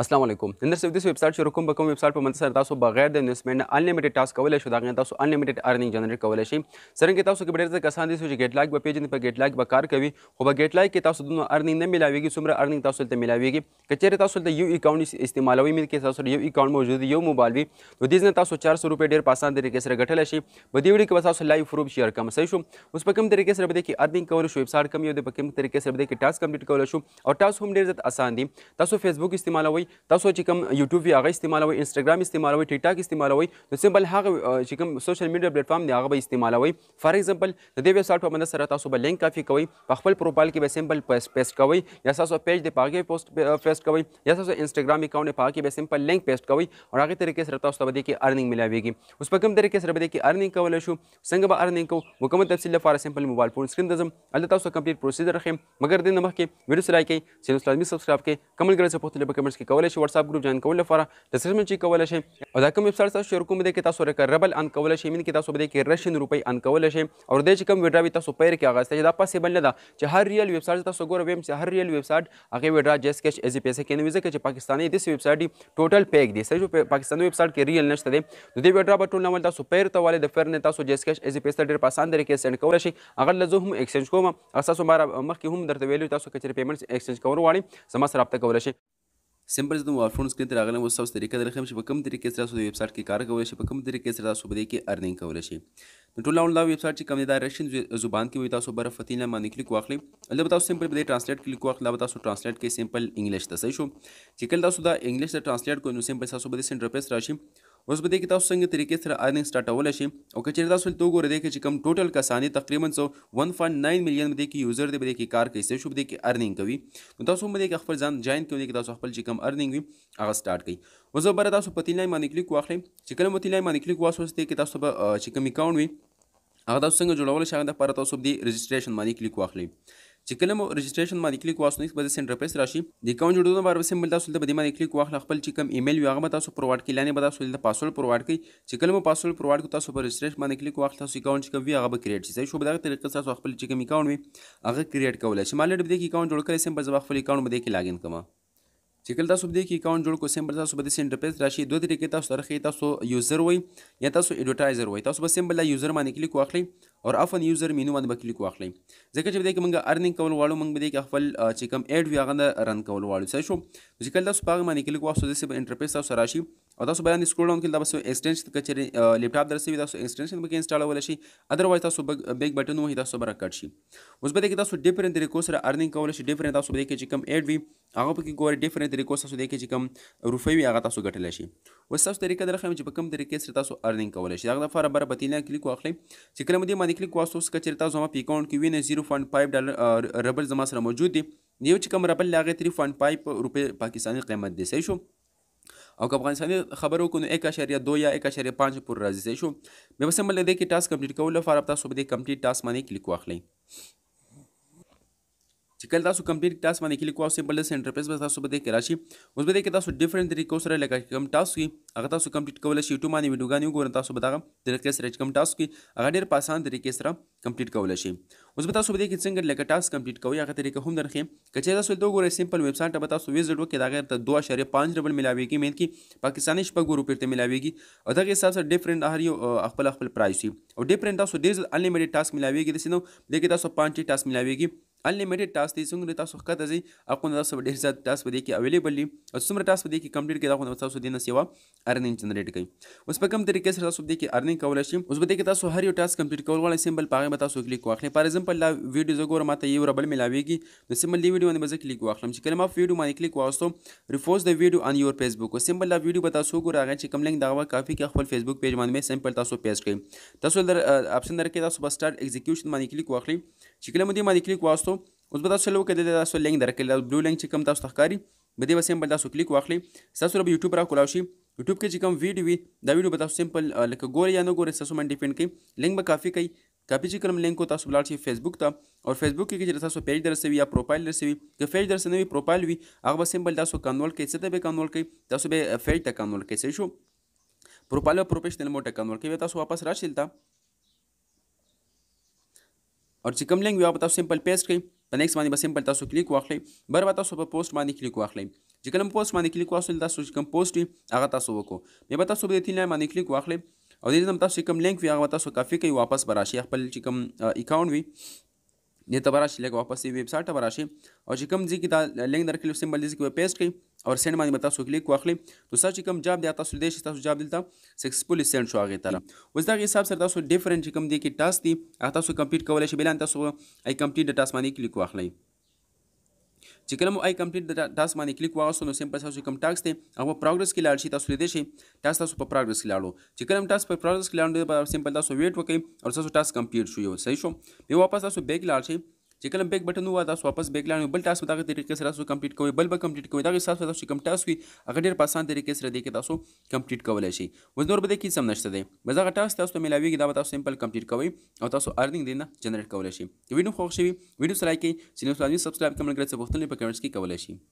السلام علیکم نن سره د ویب سټ شروع کوم کوم ویب سټ په منځ سره تاسو بغیر د انویسټمنټ نه انلیمیټډ ټاسک کولای شئ دا غن تاسو انلیمیټډ ارننګ جنریټ کولای شئ څنګه تاسو کې ډېر کسان دي چې ګیټ لاګ په پیج نه په ګیټ لاګ به کار کوي خو به ګیټ لاګ کې تاسو دونه ارننګ نه ملاويږي څومره ارننګ تاسو ته ملاويږي کچېره تاسو ته یو اکاؤنٹ استعمالوي مې کې تاسو یو اکاؤنٹ موجود یو موبایل وي نو دې نه تاسو 400 روپۍ ډېر پاسان طریقې سره ګټل شي په دې ویډیو کې تاسو لایو فروب شیر کوم صحیح شو اوس په کوم طریقې سره به کې ارننګ کول شو ویب سټ کم یو د په کوم طریقې سره به کې ټاسک کمپلیټ کول شو او ټاسک هم ډېر زیات اسان دي تاسو فیسبوک استعمالوي تاسو چې کوم یوټیوب وی هغه استعمالوي انستګرام استعمالوي ټیک ټاک استعمالوي نو سمبل هغه چې کوم سوشل میډیا پلیټ فارم دی هغه به استعمالوي فار ایگزامپل د دې ویب سټ په باندې سره تاسو به لینک کافي کوئ په خپل پروفایل کې به سمبل پیسټ کوئ یا تاسو پیج د پاګې پوسټ پیسټ کوئ یا تاسو انستګرام اکاؤنٹ په هغه کې به سمبل لینک پیسټ کوئ او هغه طریقې سره تاسو ته به د کې ارننګ ملاويږي اوس په کوم طریقې سره به د کې ارننګ کولای شو څنګه به ارننګ کوو مکمل تفصیل لپاره سمبل موبایل فون سکرین دزم البته تاسو کمپلیټ پروسیجر رخم مګر د نمخ کې ویډیو سلای کې چینل لازمي سبسکرایب کې کمل کړئ سپورټ لپاره کمنټس کې کولای شئ واتس اپ ګروپ جوائن کول لپاره ډسکرپشن چې کولای شئ او دا کوم ویب سټ تاسو شیر کوم دې کې تاسو رکربل ان کولای شئ مين کې تاسو بده کې رشن روپی ان کولای شئ او د چې کوم ویډرا وي تاسو پیر کې هغه دا پاسبل نه ده چې هر ریل ویب سټ تاسو ګورئ ویم چې هر ریل ویب سټ هغه ویډرا جس کیش ایز پیسې کې نه ویزه کې چې پاکستاني دې ویب سټ دی ټوټل پیک دی سړي پاکستاني ویب سټ کې ریل نشته دی نو دې ویډرا به ټول نه تاسو پیر ته والي د فیر نه تاسو جس کیش ایز پیسې ډېر په اسان طریقې سند کولای شئ هغه لزه هم ایکسچینج کوم اساس مبارک مخکې هم درته ویلو تاسو کچره پیمنټس ایکسچینج کول غواړئ زما سره رابطه کولای شئ سمپل زموږ افونس کې راغلم اوس تاسو طریقه درخم چې په کوم طریقې سره تاسو د ویب سټ کې کار کولای شئ په کوم طریقې سره تاسو بده کې ارنینګ کولای شئ نو ټول لاون دا ویب سټ چې کوم دا رشین زبان کې وي تاسو بر فتین باندې کلیک واخلي البته تاسو سمپل بده ترانسلیټ کلیک واخلي البته تاسو ترانسلیټ کې سمپل انګلیش ته صحیح شو چې کله تاسو دا انګلیش ته ترانسلیټ کوئ نو سمپل تاسو بده سنټر پیس راشي اوس به دې کې تاسو څنګه طریقې سره ارننګ سټارټولی شئ او که چېرې تاسو دلته وګورئ دې کې چې کوم ټوټل کسان دي تقریبا څو 1.9 میلیون دې کې یوزر دې دې کې کار کوي څه شو دې کې ارننګ کوي نو تاسو هم دې کې خپل ځان جاین کوي دې کې تاسو خپل چې کوم ارننګ وي هغه سټارټ کوي اوس به تاسو په تین لاین باندې کلیک واخلئ چې کله مو تین لاین باندې کلیک واسوستئ کې تاسو به چې کوم اکاونټ وي هغه تاسو څنګه جوړول شي هغه د لپاره تاسو دې رجسټریشن باندې کلیک واخلئ چې کله مو رجسٹریشن باندې کلیک واسو نو به د سینټر پیس راشي د اکاؤنٹ جوړولو باندې سیمبل تاسو ته باندې کلیک واخل خپل چې کوم ایمیل یو هغه تاسو پرووایډ کړي لاندې به تاسو د پاسورډ پرووایډ کړئ چې کله مو پاسورډ پرووایډ کو تاسو پر رجسٹریشن باندې کلیک واخل تاسو اکاؤنٹ چې کوم وی هغه به کریټ شي شو به دغه طریقې تاسو خپل چې کوم اکاؤنٹ وي هغه کریټ کولای شي مالډ به د اکاؤنٹ جوړ کړئ سیمبل زبا خپل اکاؤنٹ باندې کې لاګین کما چې کله تاسو بده کې اکاؤنٹ جوړ کو سیمبل تاسو بده سینټر پیج راشي دوه طریقې تاسو سره تاسو یوزر وای یا تاسو ایڈورټایزر وای تاسو به سیمبل یوزر باندې کلیک واخلئ اور افن یوزر مینو باندې به کلیک واخلئ ځکه چې دې کې موږ ارننګ کول واړو موږ به دې کې خپل چې کوم اډ وی هغه رن کول واړو صحیح شو چې کله تاسو پاغه باندې کلیک واسو د سیب انټرفیس تاسو راشي او تاسو باندې سکرول ډاون کړئ دا بس ایکسټینشن کچره لیپټاپ درسي وي تاسو ایکسټینشن به انسټالول شي ادروایز تاسو بیگ بٹن وه تاسو بره کټ شي اوس به کې تاسو ډیفرنٹ طریقو سره ارننګ کول شي ډیفرنٹ تاسو به کې چې کم اډ وي هغه په کې ګوره ډیفرنٹ طریقو سره تاسو کې چې کم روپۍ وي هغه تاسو ګټل شي اوس تاسو طریقه درخم چې په کوم طریقې سره تاسو ارننګ کول شي هغه لپاره بره پتیلې کلیک واخلئ چې کله مې باندې کلیک واسو اوس کچره تاسو هم په اکاونټ کې وینه 0.5 ډالر ربل زما سره موجود دی یو چې کوم ربل لاغه 3.5 روپۍ پاکستاني قیمت دی صحیح شو او که افغانستاني خبرو کو نو 1.2 یا 1.5 پورې راځي شو به سم لدې کې ټاسک کمپلیټ کول لپاره تاسو به د کمپلیټ ټاسک باندې کلیک واخلئ چې کله تاسو کمپلیټ ټاسک باندې کلیک کوئ سمپل د انټرپرایز به تاسو به دې کې راشي اوس به دې کې تاسو ډیفرنٹ طریقو سره لکه کوم ټاسک وي هغه تاسو کمپلیټ کولای شئ یوټیوب باندې ویډیوګانې وګورئ تاسو به دغه طریقې سره چې کوم ټاسک وي هغه ډېر په اسانه طریقې سره کمپلیټ کولای شئ اوس به تاسو به دې کې څنګه لکه ټاسک کمپلیټ کوئ هغه طریقه هم درخیم که چیرې تاسو دوه ګورئ سمپل ویب سټ به تاسو ویزټ وکړئ دا غیر ته 2.5 ډبل ملاويږي مېن کې پاکستاني شپږ روپۍ ته ملاويږي او دغه حساب سره ډیفرنٹ هر یو خپل خپل پرایس وي او ډیفرنٹ تاسو ډیزل انلیمیټډ ټاسک ملاويږي د سينو دغه تاسو 5 ټاسک ملاويږي انلیمیټډ ټاسک دی څنګه تاسو ښکته ځئ اقونه تاسو ډېر زیات ټاسک په دې کې اویلیبل دي او څومره ټاسک په دې کې کمپلیټ کړي دا خو تاسو دې نه سیوا ارنینګ جنریټ کوي اوس په کوم طریقې سره تاسو دې کې ارنینګ کولای شئ اوس به دې کې تاسو هر یو ټاسک کمپلیټ کول غواړئ سیمبل پاغه به تاسو کلیک واخلئ فار ایگزامپل دا ویډیو زه ګورم ماته یو ربل ملاويږي نو سیمبل دی ویډیو باندې به کلیک واخلم چې کلمه ویډیو باندې کلیک واستو ریفورس د ویډیو ان یور فیسبوک سیمبل دا ویډیو به تاسو ګورئ هغه چې کوم لینک دا وا کافي کې خپل فیسبوک پیج باندې سیمپل تاسو پیسټ کړئ تاسو در اپشن درکې تاسو بس سٹارټ ایگزیکیوشن باندې کلیک واخلئ چې کله مو دې باندې کلیک واستو اوس به تاسو له وکړه د تاسو لینک درکړل دا بلو لینک چې کوم تاسو تخکاری به دې وسیم بل تاسو کلیک واخلي تاسو به یوټیوب را کولاو شي یوټیوب کې چې کوم ویډیو وي دا ویډیو به تاسو سمپل لکه ګوري یا نه ګوري تاسو باندې ډیپند کوي لینک به کافي کوي کاپی چې کوم لینک کو تاسو بلاړ شي فیسبوک ته او فیسبوک کې چې تاسو پیج درسوي یا پروفایل درسوي که پیج درسنه وي پروفایل وي هغه به سمبل تاسو کنول کوي څه ته به کنول کوي تاسو به پیج ته کنول کوي څه شو پروفایل او پروفیشنل مو ته کنول کوي تاسو واپس راشئ او چې کوم لینک وي هغه تاسو سمپل پیسټ کړئ په نیکس باندې به سمپل تاسو کلیک واخلئ بر به تاسو په پوسټ باندې کلیک واخلئ چې کله پوسټ باندې کلیک واخلئ تاسو چې کوم پوسټ وي هغه تاسو وکړو بیا به تاسو په دې تین لاین باندې کلیک واخلئ او دې تاسو کوم لینک وي هغه تاسو کافي کوي واپس به راشي خپل چې کوم اکاونټ وي دې ته به راشي لږ واپس یې ویب سایټ ته به راشي او چې کوم ځای کې دا لینک درکړي سمبل دې کې پیسټ کړئ او سند باندې متا سو کلیک واخلي نو سر چې کوم جاب دی تاسو دې شي تاسو جاب دلته سکسفولي سند شو هغه تر اوس دا حساب سره تاسو ډیفرنٹ کوم دی کې ټاسک دی هغه تاسو کمپلیټ کولای شئ بلان تاسو ای کمپلیټ د ټاسک باندې کلیک واخلئ چې کله مو آی کمپلیټ د ټاسک باندې کلیک واغستو نو سیم په تاسو کوم ټاسک دی هغه پروګرس کې لاړ شي تاسو لیدئ شئ ټاسک تاسو په پروګرس کې لاړو چې کله ټاسک په پروګرس کې لاړو سیم په تاسو ویټ وکړئ او تاسو ټاسک کمپلیټ شو یو صحیح شو بیا واپس تاسو بیک لاړ شئ چې کله بیک بټن ووا تاسو واپس بیک لاړئ بل ټاسک په دغه طریقې سره تاسو کمپلیټ کوئ بل به کمپلیټ کوئ دغه حساب تاسو کوم ټاسک وي هغه ډېر په اسان طریقې سره دی کې تاسو کمپلیټ کولی شئ اوس نور به دې کې سم نشته دی بس دغه ټاسک تاسو ته ملاویږي دا به تاسو سمپل کمپلیټ کوئ او تاسو ارنینګ دینه جنریټ کولی شئ ویډیو خوښ شوي ویډیو سلایک کړئ چې نو سبسکرایب کمنټ کړئ څه پوښتنې په کمنټس کې کولی شئ